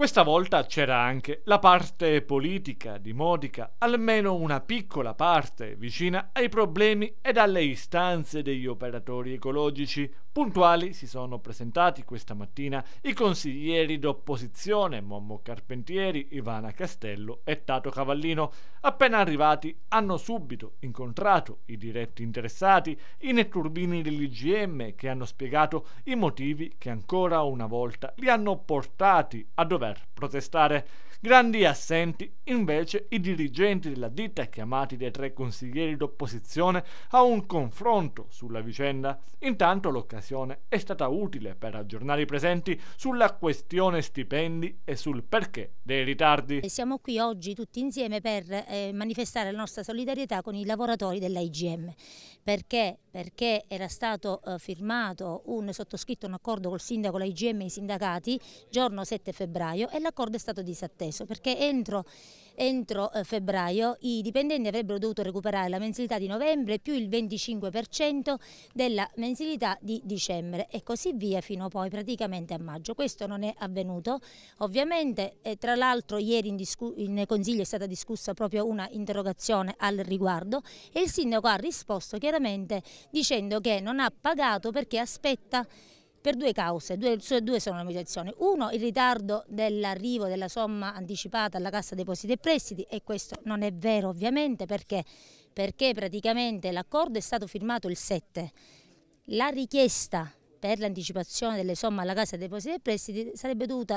Questa volta c'era anche la parte politica di Modica, almeno una piccola parte vicina ai problemi ed alle istanze degli operatori ecologici. Puntuali si sono presentati questa mattina i consiglieri d'opposizione Mommo Carpentieri, Ivana Castello e Tato Cavallino. Appena arrivati hanno subito incontrato i diretti interessati, i netturbini dell'IGM che hanno spiegato i motivi che ancora una volta li hanno portati a dover per protestare. Grandi assenti invece i dirigenti della ditta chiamati dai tre consiglieri d'opposizione a un confronto sulla vicenda. Intanto l'occasione è stata utile per aggiornare i presenti sulla questione stipendi e sul perché dei ritardi. Siamo qui oggi tutti insieme per eh, manifestare la nostra solidarietà con i lavoratori della Perché? Perché era stato eh, firmato un sottoscritto un accordo col sindaco, la IGM e i sindacati giorno 7 febbraio febbraio e l'accordo è stato disatteso perché entro, entro eh, febbraio i dipendenti avrebbero dovuto recuperare la mensilità di novembre più il 25% della mensilità di dicembre e così via fino poi praticamente a maggio. Questo non è avvenuto ovviamente e tra l'altro ieri in, in Consiglio è stata discussa proprio una interrogazione al riguardo e il sindaco ha risposto chiaramente dicendo che non ha pagato perché aspetta per due cause, due, due sono le motivazioni. Uno, il ritardo dell'arrivo della somma anticipata alla Cassa Depositi e Prestiti e questo non è vero ovviamente perché, perché praticamente l'accordo è stato firmato il 7. La richiesta per l'anticipazione delle somme alla Cassa Depositi e Prestiti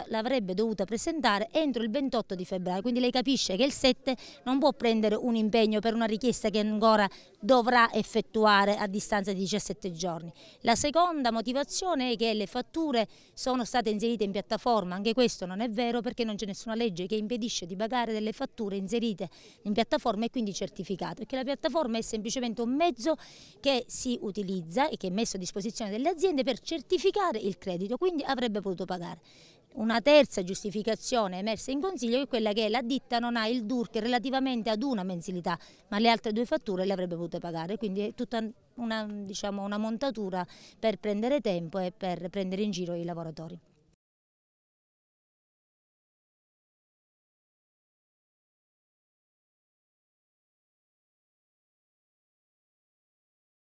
l'avrebbe dovuta presentare entro il 28 di febbraio, quindi lei capisce che il 7 non può prendere un impegno per una richiesta che ancora dovrà effettuare a distanza di 17 giorni. La seconda motivazione è che le fatture sono state inserite in piattaforma, anche questo non è vero perché non c'è nessuna legge che impedisce di pagare delle fatture inserite in piattaforma e quindi certificate, perché la piattaforma è semplicemente un mezzo che si utilizza e che è messo a disposizione delle aziende per certificare il credito, quindi avrebbe potuto pagare. Una terza giustificazione emersa in Consiglio è quella che la ditta non ha il DURC relativamente ad una mensilità, ma le altre due fatture le avrebbe potute pagare, quindi è tutta una, diciamo, una montatura per prendere tempo e per prendere in giro i lavoratori.